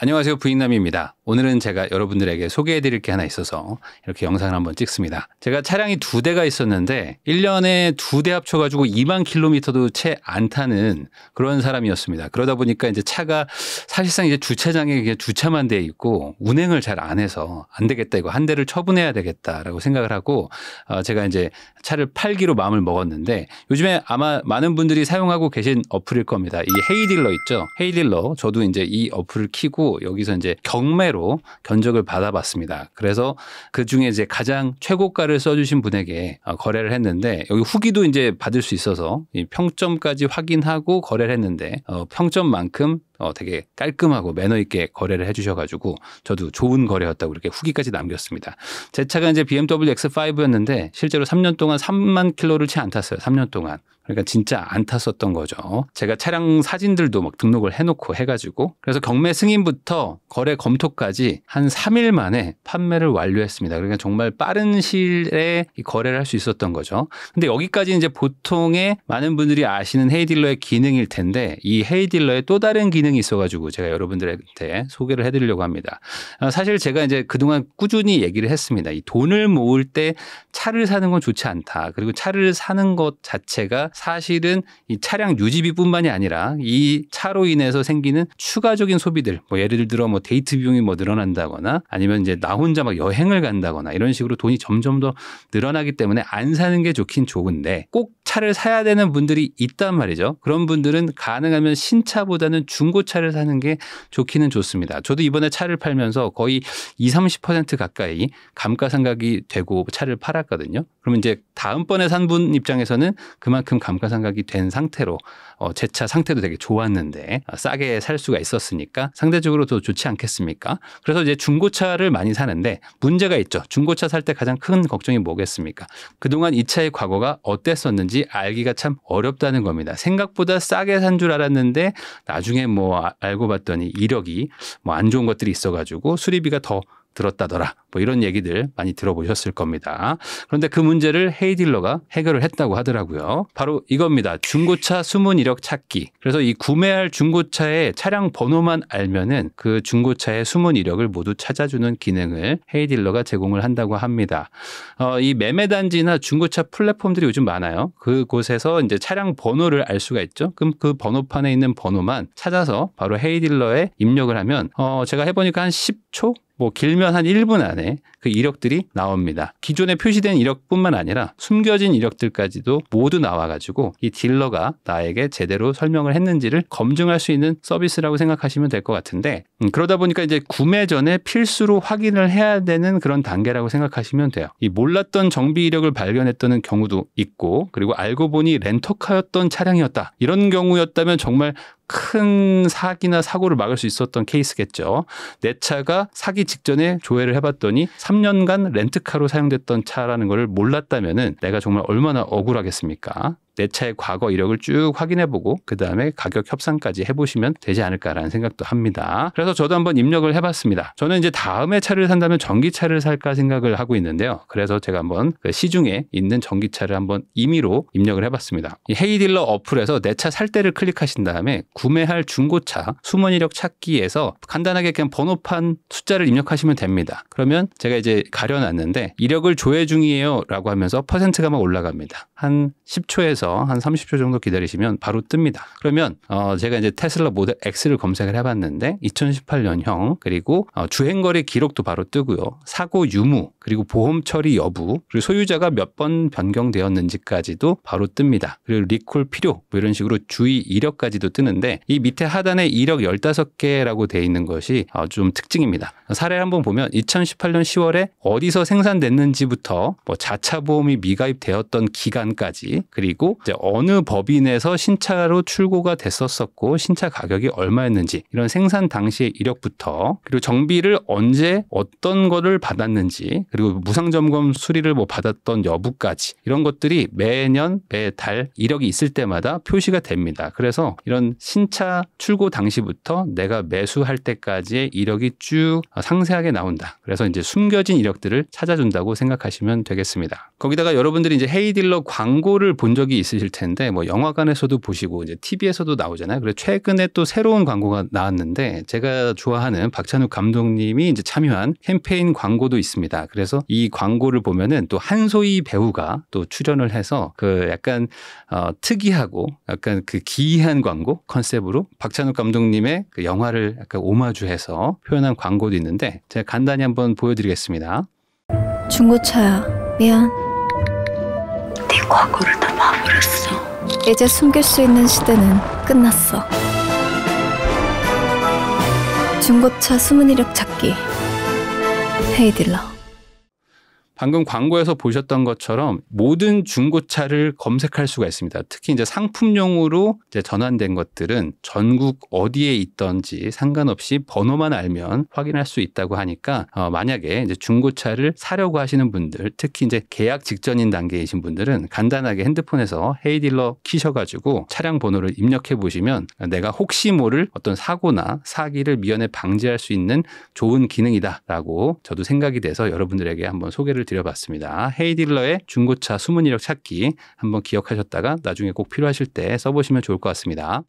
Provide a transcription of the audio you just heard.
안녕하세요. 부인남입니다. 오늘은 제가 여러분들에게 소개해 드릴 게 하나 있어서 이렇게 영상을 한번 찍습니다. 제가 차량이 두 대가 있었는데 1년에 두 대 합쳐 가지고 2만 킬로미터도 채 안 타는 그런 사람이었습니다. 그러다 보니까 이제 차가 사실상 이제 주차장에 그냥 주차만 돼 있고 운행을 잘 안 해서 안 되겠다 이거 한 대를 처분해야 되겠다라고 생각을 하고 어, 제가 이제 차를 팔기로 마음을 먹었는데 요즘에 아마 많은 분들이 사용하고 계신 어플일 겁니다. 이 헤이딜러 있죠. 헤이딜러 저도 이제 이 어플을 키고 여기서 이제 경매로 견적을 받아봤습니다. 그래서 그 중에 이제 가장 최고가를 써주신 분에게 어, 거래를 했는데 여기 후기도 이제 받을 수 있어서 평점까지 확인하고 거래를 했는데 어, 평점만큼 어, 되게 깔끔하고 매너 있게 거래를 해주셔가지고 저도 좋은 거래였다고 이렇게 후기까지 남겼습니다. 제 차가 이제 BMW X5였는데 실제로 3년 동안 3만 킬로를 채 안 탔어요. 3년 동안. 그러니까 진짜 안 탔었던 거죠. 제가 차량 사진들도 막 등록을 해놓고 해가지고 그래서 경매 승인부터 거래 검토까지 한 3일 만에 판매를 완료했습니다. 그러니까 정말 빠른 시일에 거래를 할 수 있었던 거죠. 근데 여기까지 이제 보통의 많은 분들이 아시는 헤이딜러의 기능일 텐데 이 헤이딜러의 또 다른 기능 예능이 있어가지고 제가 여러분들한테 소개를 해드리려고 합니다. 아, 사실 제가 이제 그동안 꾸준히 얘기를 했습니다. 이 돈을 모을 때 차를 사는 건 좋지 않다. 그리고 차를 사는 것 자체가 사실은 이 차량 유지비뿐만이 아니라 이 차로 인해서 생기는 추가적인 소비들, 뭐 예를 들어 뭐 데이트 비용이 뭐 늘어난다거나 아니면 이제 나 혼자 막 여행을 간다거나 이런 식으로 돈이 점점 더 늘어나기 때문에 안 사는 게 좋긴 좋은데 꼭 차를 사야 되는 분들이 있단 말이죠. 그런 분들은 가능하면 신차보다는 중고 중고 차를 사는 게 좋기는 좋습니다. 저도 이번에 차를 팔면서 거의 20, 30% 가까이 감가상각이 되고 차를 팔았거든요. 그러면 이제 다음번에 산 분 입장에서는 그만큼 감가상각이 된 상태로 어, 제차 상태도 되게 좋았는데 아, 싸게 살 수가 있었으니까 상대적으로 더 좋지 않겠습니까? 그래서 이제 중고차를 많이 사는데 문제가 있죠. 중고차 살 때 가장 큰 걱정이 뭐겠습니까? 그동안 이 차의 과거가 어땠었는지 알기가 참 어렵다는 겁니다. 생각보다 싸게 산 줄 알았는데 나중에 뭐뭐 아, 알고 봤더니 이력이 뭐 안 좋은 것들이 있어가지고 수리비가 더 들었다더라. 뭐 이런 얘기들 많이 들어보셨을 겁니다. 그런데 그 문제를 헤이딜러가 해결을 했다고 하더라고요. 바로 이겁니다. 중고차 숨은 이력 찾기. 그래서 이 구매할 중고차의 차량 번호만 알면은 그 중고차의 숨은 이력을 모두 찾아주는 기능을 헤이딜러가 제공을 한다고 합니다. 어, 이 매매단지나 중고차 플랫폼들이 요즘 많아요. 그곳에서 이제 차량 번호를 알 수가 있죠. 그럼 그 번호판에 있는 번호만 찾아서 바로 헤이딜러에 입력을 하면 어, 제가 해보니까 한 10초 뭐 길면 한 1분 안에 그 이력들이 나옵니다. 기존에 표시된 이력뿐만 아니라 숨겨진 이력들까지도 모두 나와가지고 이 딜러가 나에게 제대로 설명을 했는지를 검증할 수 있는 서비스라고 생각하시면 될 것 같은데 음, 그러다 보니까 이제 구매 전에 필수로 확인을 해야 되는 그런 단계라고 생각하시면 돼요. 이 몰랐던 정비 이력을 발견했던 경우도 있고 그리고 알고 보니 렌터카였던 차량이었다 이런 경우였다면 정말 큰 사기나 사고를 막을 수 있었던 케이스겠죠. 내 차가 사기 직전에 조회를 해봤더니 3년간 렌트카로 사용됐던 차라는 걸 몰랐다면은 내가 정말 얼마나 억울하겠습니까? 내 차의 과거 이력을 쭉 확인해보고 그 다음에 가격 협상까지 해보시면 되지 않을까라는 생각도 합니다. 그래서 저도 한번 입력을 해봤습니다. 저는 이제 다음에 차를 산다면 전기차를 살까 생각을 하고 있는데요. 그래서 제가 한번 그 시중에 있는 전기차를 한번 임의로 입력을 해봤습니다. 이 헤이딜러 어플에서 내 차 살 때를 클릭하신 다음에 구매할 중고차 수문 이력 찾기에서 간단하게 그냥 번호판 숫자를 입력하시면 됩니다. 그러면 제가 이제 가려놨는데 이력을 조회 중이에요라고 하면서 퍼센트가 막 올라갑니다. 한 10초에서 상서한 30초 정도 기다리시면 바로 뜹니다. 그러면 어 제가 이제 테슬라 모델 X를 검색을 해봤는데 2018년형 그리고 어 주행거리 기록도 바로 뜨고요. 사고 유무 그리고 보험 처리 여부 그리고 소유자가 몇 번 변경되었는지까지도 바로 뜹니다. 그리고 리콜 필요 뭐 이런 식으로 주의 이력까지도 뜨는데 이 밑에 하단에 이력 15개라고 돼 있는 것이 어좀 특징입니다. 사례를 한번 보면 2018년 10월에 어디서 생산됐는지부터 뭐 자차 보험이 미가입되었던 기간까지 그리고 이제 어느 법인에서 신차로 출고가 됐었었고 신차 가격이 얼마였는지 이런 생산 당시의 이력부터 그리고 정비를 언제 어떤 거를 받았는지 그리고 무상 점검 수리를 뭐 받았던 여부까지 이런 것들이 매년 매달 이력이 있을 때마다 표시가 됩니다. 그래서 이런 신차 출고 당시부터 내가 매수할 때까지의 이력이 쭉 상세하게 나온다. 그래서 이제 숨겨진 이력들을 찾아준다고 생각하시면 되겠습니다. 거기다가 여러분들이 이제 헤이딜러 광고를 본 적이 있 있으실 텐데 뭐 영화관에서도 보시고 이제 TV에서도 나오잖아요. 그래서 최근에 또 새로운 광고가 나왔는데 제가 좋아하는 박찬욱 감독님이 이제 참여한 캠페인 광고도 있습니다. 그래서 이 광고를 보면은 또 한소희 배우가 또 출연을 해서 그 약간 어 특이하고 약간 그 기이한 광고 컨셉으로 박찬욱 감독님의 그 영화를 약간 오마주해서 표현한 광고도 있는데 제가 간단히 한번 보여드리겠습니다. 중고차야 미안. 과거를 다 봐버렸어. 이제 숨길 수 있는 시대는 끝났어. 중고차 숨은 이력 찾기. 헤이딜러. 방금 광고에서 보셨던 것처럼 모든 중고차를 검색할 수가 있습니다. 특히 이제 상품용으로 이제 전환된 것들은 전국 어디에 있던지 상관없이 번호만 알면 확인할 수 있다고 하니까 어, 만약에 이제 중고차를 사려고 하시는 분들, 특히 이제 계약 직전인 단계이신 분들은 간단하게 핸드폰에서 헤이딜러 키셔가지고 차량 번호를 입력해 보시면 내가 혹시 모를 어떤 사고나 사기를 미연에 방지할 수 있는 좋은 기능이다라고 저도 생각이 돼서 여러분들에게 한번 소개를 드려봤습니다. 헤이딜러의 중고차 숨은 이력 찾기 한번 기억하셨다가 나중에 꼭 필요하실 때 써보시면 좋을 것 같습니다.